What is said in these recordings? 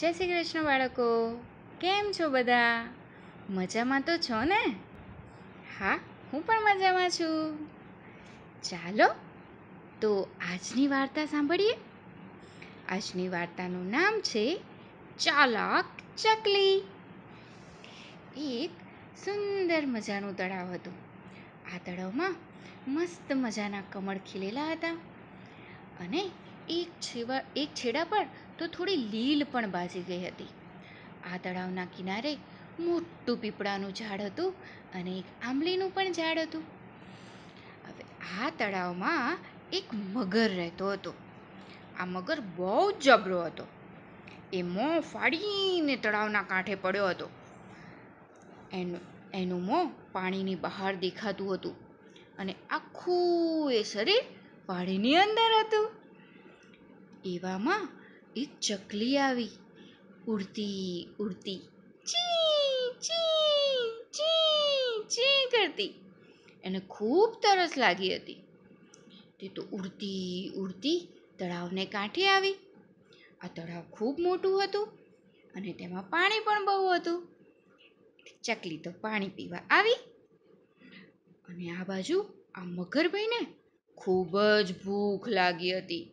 જય શ્રી કૃષ્ણ બાળકો કેમ છો બધા મજામાં તો છો ને હા હું પણ મજામાં છું ચાલો તો આજની વાર્તા સાંભળીએ આજની વાર્તાનું નામ છે ચાલાક ચકલી એક સુંદર મજાનું તળાવ હતું આ તળાવમાં મસ્ત મજાના કમળ ખીલેલા હતા અને એક છેવા એક છેડા પર તો થોડી લીલ પણ બાજી ગઈ હતી આ તળાવના કિનારે મોટું પીપળાનું ઝાડ હતું અને એક આંબલીનું પણ ઝાડ હતું હવે આ તળાવમાં એક મગર રહેતો હતો આ મગર બહુ જ જબરો હતો એ મોં ફાડીને તળાવના કાંઠે પડ્યો હતો એનું એનું મોં પાણીની બહાર દેખાતું હતું અને આખું એ શરીર પાણીની અંદર હતું એવામાં એક ચકલી આવી ઉડતી ઉડતી ચી ચી ચી ચી કરતી એને ખૂબ તરસ લાગી હતી તે તો ઉડતી ઉડતી તળાવને કાંઠે આવી આ તળાવ ખૂબ મોટું હતું અને તેમાં પાણી પણ બહુ હતું ચકલી તો પાણી પીવા આવી અને આ બાજુ આ મગરભાઈને ખૂબ જ ભૂખ લાગી હતી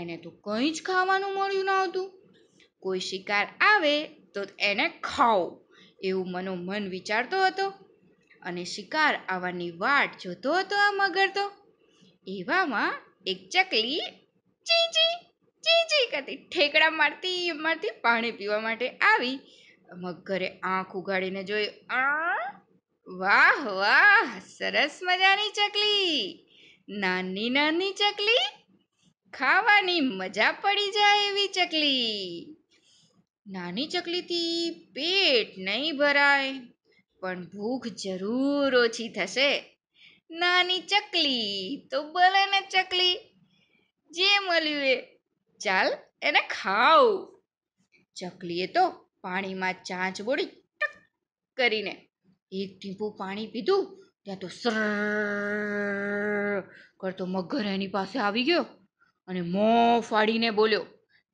એને તો કંઈ જ ખાવાનું મળ્યું ન હતું કોઈ શિકાર આવે તો એને ખાઓ એવું મનો મન વિચારતો હતો અને શિકાર આવવાની વાટ જોતો હતો આ મગર તો એવામાં એક ચકલી ચીંચી ચીંચી કરતી ઠેકડા મારતી મારતી પાણી પીવા માટે આવી મગરે આંખ ઉગાડીને જોઈ વાહ વાહ સરસ મજાની ચકલી નાની નાની ચકલી ખાવાની મજા પડી જાય એવી ચકલી નાની ચકલીથી પેટ નહીં ભરાય પણ ભૂખ જરૂર ઓછી થશે નાની ચકલી તો ભલે ને ચકલી જે મળ્યું એ ચાલ એને ખાવ ચકલીએ તો પાણીમાં ચાંચ બોડી ટક કરીને એક ટીપું પાણી પીધું ત્યાં તો સર કરતો મગર એની પાસે આવી ગયો અને મોં ફાડીને બોલ્યો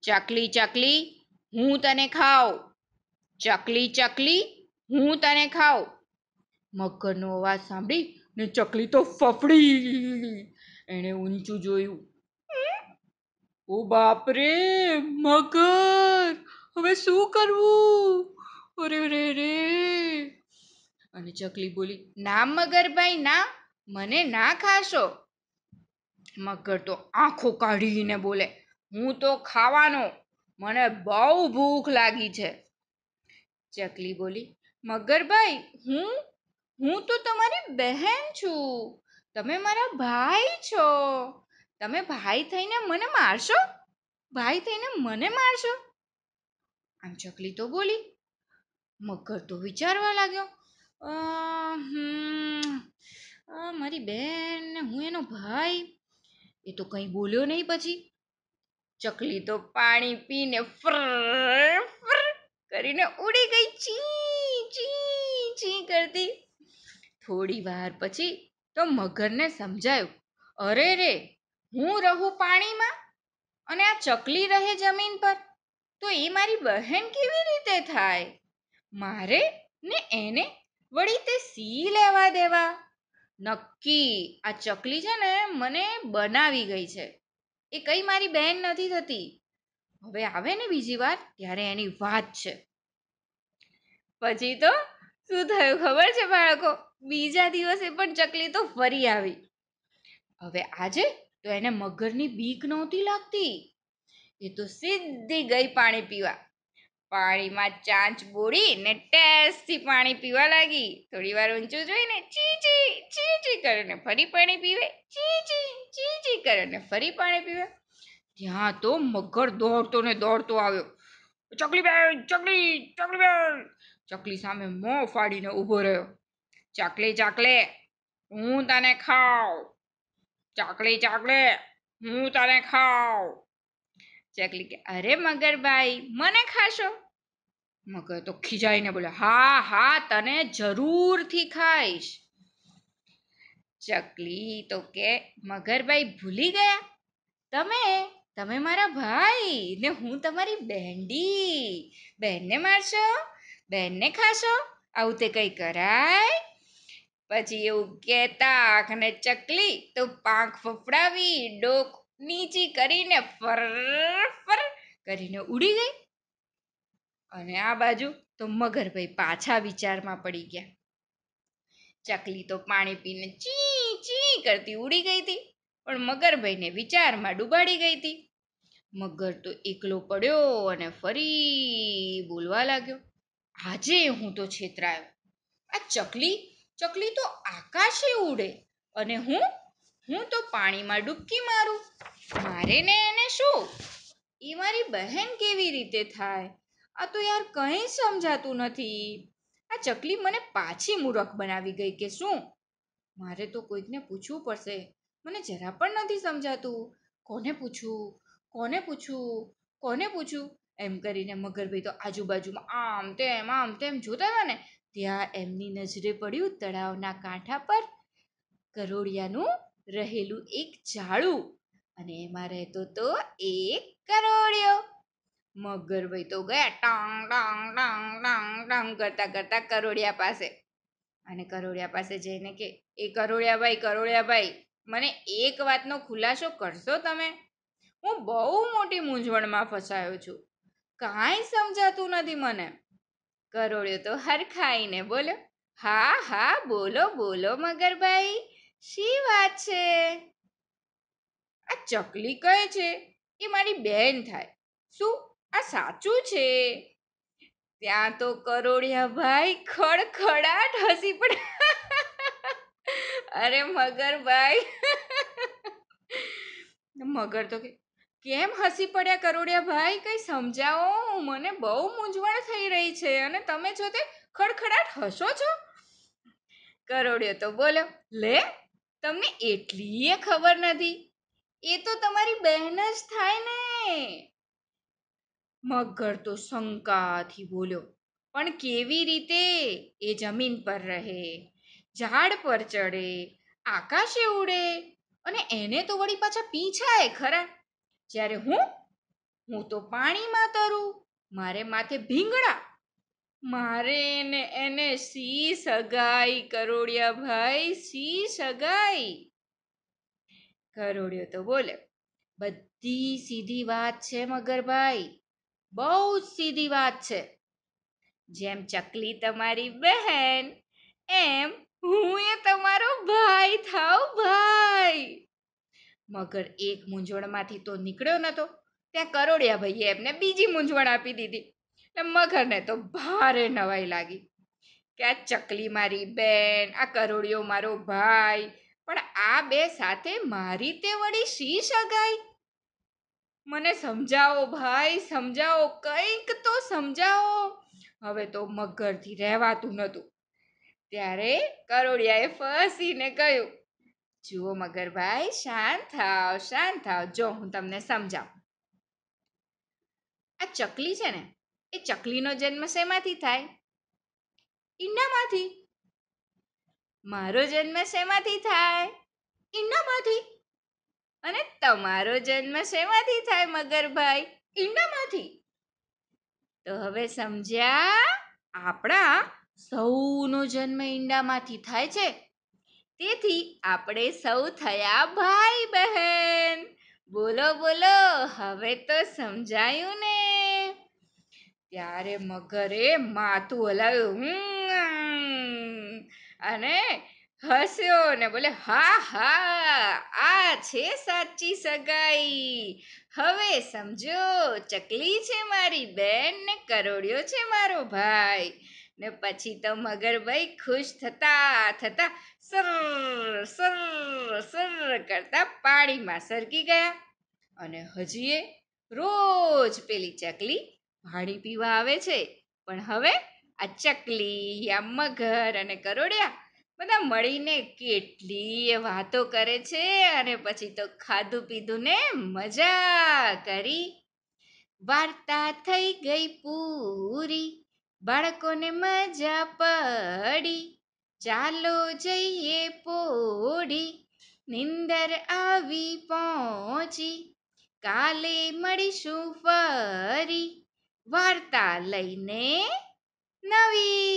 ચાકલી ચકલી હું તને ખાઉં ચાકલી ચકલી હું તને ખાઉં મગરનો અવાજ સાંભળી ને ચકલી તો ફફડી એણે ઊંચું જોયું ઓ બાપરે મગર હવે શું કરવું અરે રે રે અને ચકલી બોલી ના મગરભાઈ ના મને ના ખાશો મગર તો આંખો કાઢીને બોલે હું તો ખાવાનો મને બહુ ભૂખ લાગી છે ચકલી બોલી મગરભાઈ હું હું તો તમારી બહેન છું તમે મારા ભાઈ છો તમે ભાઈ થઈને મને મારશો ભાઈ થઈને મને મારશો આમ ચકલી તો બોલી મગર તો વિચારવા લાગ્યો મારી બેન હું એનો ભાઈ એ તો કંઈ બોલ્યો નહીં પછી ચકલી તો પાણી પીને ફર ફ્ર કરીને ઉડી ગઈ ચી ચી ચી કરતી થોડી વાર પછી તો મગરને સમજાયું અરે રે હું રહું પાણીમાં અને આ ચકલી રહે જમીન પર તો એ મારી બહેન કેવી રીતે થાય મારે ને એને વળી તે સી લેવા દેવા નક્કી આ ચકલી છે ને મને બનાવી ગઈ છે એ કંઈ મારી બહેન નથી થતી હવે આવે ને બીજી વાર ત્યારે એની વાત છે પછી તો શું થયું ખબર છે બાળકો બીજા દિવસે પણ ચકલી તો ફરી આવી હવે આજે તો એને મગરની બીક નહોતી લાગતી એ તો સીધી ગઈ પાણી પીવા પાણીમાં ચાંચ બોળી ને ટેસથી પાણી પીવા લાગી થોડી વાર ઊંચું જોઈને ચી ચી કરીને ફરી પાણી પીવે ચી ચી ચી ચી કરીને ફરી પાણી પીવે ત્યાં તો મગર દોડતો ને દોડતો આવ્યો ચકલીબેન ચકલી ચકલીબેન ચકલી સામે મોં ફાડીને ઊભો રહ્યો ચાકલી ચાકલે હું તને ખાવ ચાકલી ચાકલે હું તને ખાવ ચકલી કે અરે મગરભાઈ મને ખાશો મગર તો ખીજાઈને બોલે હા હા તને જરૂરથી ખાઈશ ચકલી તો કે મગરભાઈ ભૂલી ગયા તમે તમે મારા ભાઈ ને હું તમારી બહેંડી બહેનને મારશો બહેનને ખાશો આવું તે કંઈ કરાય પછી એવું કહેતા આંખને ચકલી તો પાંખ ફફડાવી ડોક નીચી કરીને ફર ફર કરીને ઉડી ગઈ અને આ બાજુ તો મગરભાઈ પાછા વિચારમાં પડી ગયા ચકલી તો પાણી પીને ચી ચી કરતી ઉડી ગઈ હતી પણ મગરભાઈને વિચારમાં ડૂબાડી ગઈ હતી મગર તો એકલો પડ્યો અને ફરી બોલવા લાગ્યો આજે હું તો છેતરાયો આ ચકલી ચકલી તો આકાશે ઉડે અને હું હું તો પાણીમાં ડૂબકી મારું મારે ને એને શું એ મારી બહેન કેવી રીતે થાય આ તો યાર કંઈ સમજાતું નથી આ ચકલી મને પાછી મૂરખ બનાવી ગઈ કે શું મારે તો કોઈકને પૂછવું પડશે મને જરા પણ નથી સમજાતું કોને પૂછું કોને પૂછું કોને પૂછું એમ કરીને મગરભાઈ તો આજુબાજુમાં આમ તેમ આમ તેમ જોતા હતા ને ત્યાં એમની નજરે પડ્યું તળાવના કાંઠા પર કરોડિયાનું રહેલું એક ઝાડું અને એમાં રહેતો તો એક કરોળિયો મગર ભાઈ તો ગયા ટાંગ ટાંગ ટાંગ ટાંગ ટાંગ કરતા કરતા કરોળિયા પાસે અને કરોળિયા પાસે જઈને કે એ કરોળિયા ભાઈ કરોળિયા ભાઈ મને એક વાતનો ખુલાસો કરશો તમે હું બહુ મોટી મૂંઝવણમાં ફસાયો છું કાંઈ સમજાતું નથી મને કરોળ્યો તો હરખાઈને બોલો હા હા બોલો બોલો મગરભાઈ શી વાત છે આ ચકલી કહે છે કે મારી બહેન થાય શું આ સાચું છે ત્યાં તો કરોડિયા ભાઈ ખડખડાટ હસી પડ્યા અરે મગર ભાઈ મગર તો કેમ હસી પડ્યા કરોડિયા ભાઈ કઈ સમજાવો મને બહુ મૂંઝવણ થઈ રહી છે અને તમે જો તે ખડખડાટ હસો છો કરોડિયો તો બોલો લે તમને એટલીય ખબર નથી એ તો તમારી બહેન જ થાય ને મગર તો શંકાથી બોલ્યો પણ કેવી રીતે એ જમીન પર રહે ઝાડ પર ચડે આકાશે ઉડે અને એને તો વળી પાછા પીંછાય ખરા જ્યારે હું હું તો પાણીમાં તરું મારે માથે ભીંગડા મારે એને એને સી સગાઈ કરોડિયા ભાઈ સી સગાઈ કરોડિયો તો બોલે બધી સીધી વાત છે મગરભાઈ બહુ જ સીધી વાત છે જેમ ચકલી તમારી બહેન એમ હું એ તમારો ભાઈ થાવ ભાઈ મગર એક મૂંઝવણમાંથી તો નીકળ્યો નતો ત્યાં કરોડિયા ભાઈએ એમને બીજી મૂંઝવણ આપી દીધી એટલે મગરને તો ભારે નવાઈ લાગી કે આ ચકલી મારી બેન આ કરોડિયો મારો ભાઈ પણ આ બે સાથે મારી તે વળી શી સગાઈ મને સમજાવો ભાઈ સમજાવો કંઈક તો સમજાવો હવે તો મગરથી રહેવાતું નહોતું ત્યારે કરોડિયાએ ફસીને કહ્યું જુઓ મગરભાઈ શાંત થાવ શાંત થાવ જો હું તમને સમજાવું આ ચકલી છે ને એ ચકલીનો જન્મ શેમાંથી થાય ઈંડામાંથી મારો જન્મ શેમાંથી થાય ઈંડામાંથી અને તમારો જન્મ શેમાંથી થાય મગરભાઈ ઈંડામાંથી તો હવે સમજ્યા આપણા સૌનો જન્મ ઈંડામાંથી થાય છે તેથી આપણે સૌ થયા ભાઈ બહેન બોલો બોલો હવે તો સમજાયું ને ત્યારે મગરે માથું હલાવ્યું અને હસ્યો ને બોલે હા હા આ છે સાચી સગાઈ હવે સમજો ચકલી છે મારી બેન ને કરોડિયો છે મારો ભાઈ ને પછી તો મગરભાઈ ખુશ થતા થતા સર સર સર કરતા પાણીમાં સરકી ગયા અને હજીએ રોજ પેલી ચકલી પાણી પીવા આવે છે પણ હવે આ ચકલી આ મગર અને કરોડિયા બધા મળીને કેટલી વાતો કરે છે અને પછી તો ખાધું પીધું ને મજા કરી વાર્તા થઈ ગઈ પૂરી બાળકોને મજા પડી ચાલો જઈએ પોડી નિંદર આવી પહોંચી કાલે મળીશું ફરી વાર્તા લઈને નવી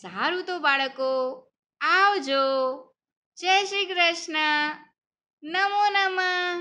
સારું તો બાળકો આવજો જય શ્રી કૃષ્ણ નમો નમઃ